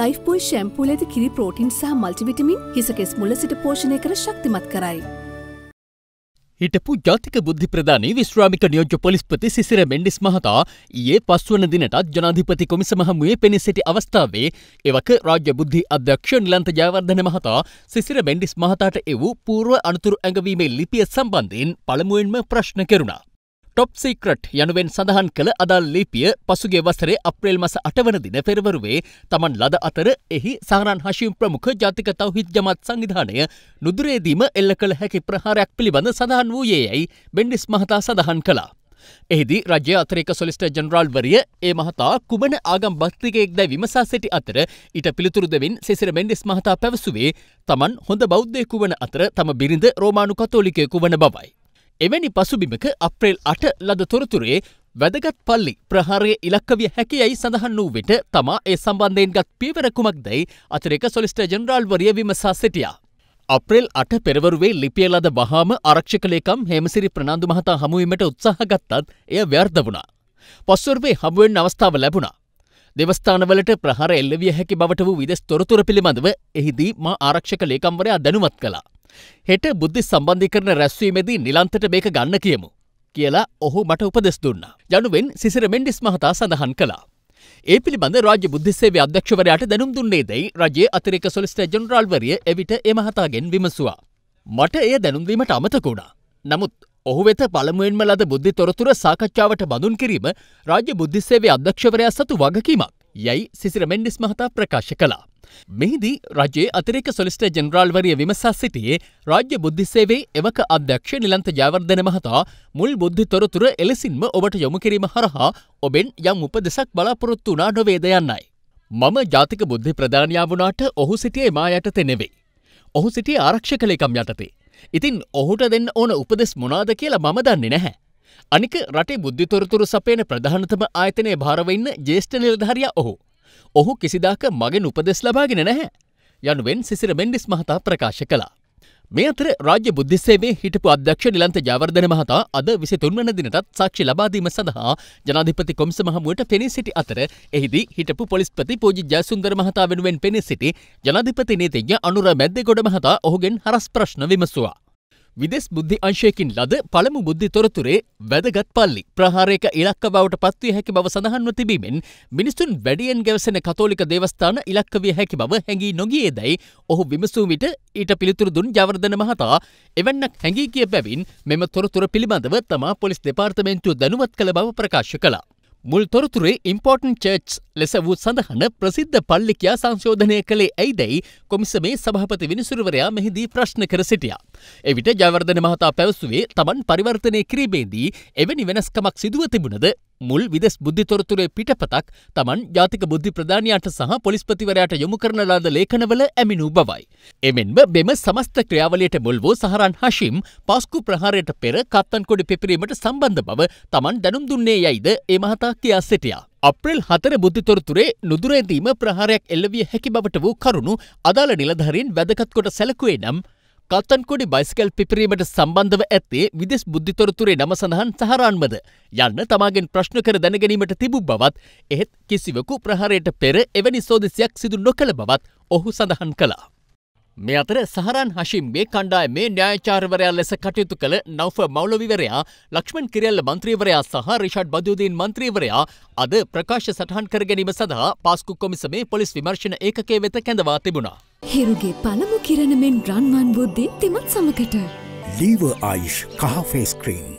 Lifebuoy ශැම්පූල ඇති කිරි protein සහ මල්ටිවිටමින් හිසකෙස් මුල සිට පෝෂණය කර ශක්තිමත් කරයි. හිටපු ජාතික බුද්ධි ප්‍රධානී විශ්‍රාමික නියෝජ්‍ය පොලිස්පති සිසිර මෙන්ඩිස් මහතා ඒ පස්වන දිනටත් ජනාධිපති කොමිස මහමුවේ පෙනී සිටි අවස්ථාවේ එවක රාජ්‍ය බුද්ධි අධ්‍යක්ෂ නිලන්ත ජයවර්ධන මහතා සිසිර මෙන්ඩිස් මහතාට එවූ පූර්ව අනතුරු ඇඟවීමේ ලිපිය සම්බන්ධයෙන් පළමුුවෙන්ම ප්‍රශ්න කෙරුණා. ටොප් සීක්‍රට් යනුවෙන් සඳහන් කළ අදල් ලිපිය පසුගේ වසරේ අප්‍රේල් මස අටවන දින පෙරවරුවේ තමන් ලද අතර එහි සහරන් හශීම් ප්‍රමුඛ ජාතික තවහිත් ජමත් සංවිධානය නුදුරේදීම එල්ල කළ හැකි ප්‍රහාරයක් පිළිබඳ සඳහන් වූයේ යැයි බෙන්ඩිස් මහතා සඳහන් කලා. එහිදී රජය අතරේක සොලිස්ට ජනරල්වරිය ඒ මහතා කුමන ආගම් භක්තිකයෙක් දැ විමසා සිටි අතර ඊට පිළිතුරු දෙමින් සෙසිර මෙන්ඩිස් මහතා පැවසුවේ තමන් හොඳ බෞද්ධයකු වන අතර තම බිරිඳ රෝමාණු කතෝලිකයකු වන බවයි. එවැනි පසුබිමක අප්‍රේල් අට ලද තොරතුරේ වැදගත් පල්ලි ප්‍රහාරය ඉලක්කවිය හැකියයි සඳහන් වූ වෙට තමා ඒ සම්බන්ධයෙන් ගත් පීවර කුමක් දැයි අතරෙක සොලිස්ට ජනරාල්වරිය විමසා සිටියා. අප්‍රේල් අට පෙරවරුවේ ලිපිය ලද වහාම ආරක්ෂකලේකම් හෙමසිරි ප්‍රනාන්දු මහතා හමුවීමට උත්සාහ ගත්තත් එය ව්‍යර්ථ වුණා. පස්වර්වේ හමුවෙන් අවස්ථාව ලැබුණා. දෙවස්ථානවලට ප්‍රහර එල්ලවිය හැකි බවට වූ විදෙස් තොරතුර පිළිබඳව එහිදී මා ආරක්ෂක ලේකම්වරයා දැනුවත් කලා. හෙට බුද්ධි සම්බන්ධිකරන රැස්වීමේදී නිලන්තට මේක ගන්න කියමු. කියලා ඔහු මට උපදෙස් දුන්නා. යනුවෙන් සිසිර මෙන්ඩිස් මහතා සඳහන් කළා. ඒ පිළිබඳ රාජ්‍ය බුද්ධිසේවේ අධ්‍යක්ෂවරයාට දැනුම් දුන්නේ දැයි රජයේ අතිරික සොලිස්ට ජනරාල්වරිය එවිට එමහතාගෙන් විමසවා. මට එය දැනුම්දීමට අමතකුණා. නමුත් ඔහු වෙත පළමුුවෙන්ම ලද බුද්ධි තොරතුර සාකච්ඡාවට බඳුන් කිරීම රාජ්‍ය බුද්ධිසේවේ අධ්‍යක්ෂවරයා සතු වගකීමක්. යැයි සිසිර මෙන්ඩිස් මහතා ප්‍රකාශ කළා. මෙහිදී රජයේ අතිරේක සොලිස්ට ජෙනරාල්වරිය විමසා සිටියේ රාජ්‍ය බුද්ධිසේවේ එවක අධ්‍යක්ෂ නිලන්ත ජයවර්ධන මහතා මුල් බුද්ධි තොරතුර එලෙසින්ම ඔබට යොමු කිරීම හරහා ඔබෙන් යම් උපදෙසක් බලාපොරොත්තු වනා නොවේද යන්නයි. මම ජාතික බුද්ධි ප්‍රධානයා වුණාට ඔහු සිටියේ මා යටතේ නෙවෙයි. ඔහු සිටියේ ආරක්ෂ කළේකම් යටතේ. ඉතින් ඔහුට දෙන්න ඕන උපදෙස් මොනාද කියලා මම දන්නේ නැහැ. අනික රටේ බුද්ධිතොරතුරු සපයන ප්‍රධානතම ආයතනය භාරවඉන්න ජේෂ්ඨ නිලධාරයා ඔහු. ඔහු කිසිදාක මගෙන් උපදෙස් ලබාගෙන නැහැ. යනුවෙන් සිසිර මෙන්ඩිස් මහතා ප්‍රකාශ කළා. මේ අතර රාජ්‍ය බුද්ධිසේවේ හිටපු අධ්‍යක්ෂ නිලන්ත ජයවර්ධන මහතා අද විසිතුන් වන දිනටත් සාක්ෂි ලබාදීම සඳහා ජනාධිපති කොම්ස මහමුවට පෙනී සිටි අතර එහිදී හිටපු පොලිස්පති පූජි ජයසුන්දර මහතා වෙනුවෙන් පෙනී සිටි ජනාධිපති නීතිඥ අනුර මැද්දෙගොඩ මහතා ඔහුගෙන් හරස් ප්‍රශ්න විමසුවා. විදෙස් බුද්ධි අංශයකින් ලද පළමු බුද්ධි තොරතුරේ වැදගත් පල්ලි ප්‍රහාරයක ඉලක්ක බවට පත්විය හැකි බව සඳහන්ව තිබීමෙන් මිනිස්තුන් වැඩියෙන් ගැවසෙන කතෝලික දේවස්ථාන ඉලක්ක විය හැකි බව හැඟී නොගියේ දැයි ඔහු විමසූ විට ඊට පිළිතුරු දුන් ජවර්ධන මහතා එවැන්නක් හැඟී කිය බැවින් මෙම තොරතුර පිළිබඳව තමා පොලිස් දෙපාර්තමේන්තුව දැනුවත් කළ බව ප්‍රකාශ කළා. මුල් තොරතුරේ ඉම්පෝර්ටන් චර්ච් ලෙස වූ සඳහන ප්‍රසිද්ධ පල්ලිකයා සංශෝධනය කළේ ඇයිදැයි කොමිසමේ සභහපති විනිසුරවරයා මෙහිදී ප්‍රශ්න කර සිටියා. එවිට ජවර්ධන මහතා පැවසුවේ තමන් පරිවර්තනය කිරීමේදී එවැනි වෙනස්කමක් සිදුව තිබුණද මුල් විදෙස් බුද්ධිතොරතුරේ පිටපතක් තමන් ජාතික බුද්ධි ප්‍රධානයාට සහ පොලිස්පතිවරයාට යොමු කරන ලද ලේඛනවල ඇමිණූ බවයි. එමෙන්ම මෙම සමස්ත ක්‍රියාවලියට මුල්වෝ සහරන් හශිම් පස්කු ප්‍රහාරයට පෙර කත්තන්කොඩි පිපිරීමට සම්බන්ධ බව තමන් දැනුම් දුන්නේ යයිද ඒ මහතා කියා සිටියා. අප්‍රෙල් හතර බුද්ධිතොරතුරේ නුදුරේදීම ප්‍රහාරයක් එල්ලවිය හැකි බවට වූ කරුණු අදාළ නිලධරින් වැදගත්කොට සැලකුවේ නම් කත්තන්කොඩි බයිස්කල් පිපරීමට සම්බන්ධව ඇත්තේ විදෙස් බුද්ධිතොරතුරේ නම සඳහන් සහරාන්මද යන්න තමාගෙන් ප්‍රශ්න කර දැනගැනීමට තිබු බවත් එහෙත් කිසිවකු ප්‍රහරයට පෙර එවැනි සෝදිසියක් සිදු නොකළ බවත් ඔහු සඳහන් කළා. මේ අතර සහරන් හශිම්ගේ කණ්ඩායමේ න්‍යායචාර්වරයා ලෙස කටයුතු කළ නව්ව මෞලවිවරයා ලක්ෂ්මන් කිරල්ල මන්ත්‍රීවරයා සහ රිෂඩ් බදයුදීන් මන්ත්‍රීවරයා අද ප්‍රකාශ සටහන් කර ගැනීම සඳහා පාස්කු කොමිසමේ පොලිස් විමර්ශණ ඒකේ වෙත කැඳවා තිබුණා. හිරුගේ පළමු කිරණමෙන් රන්වන් බුද්ධි තෙමත් සමකට. ලීව ආයිෂ් කහ ෆේස් ක්‍රීම්.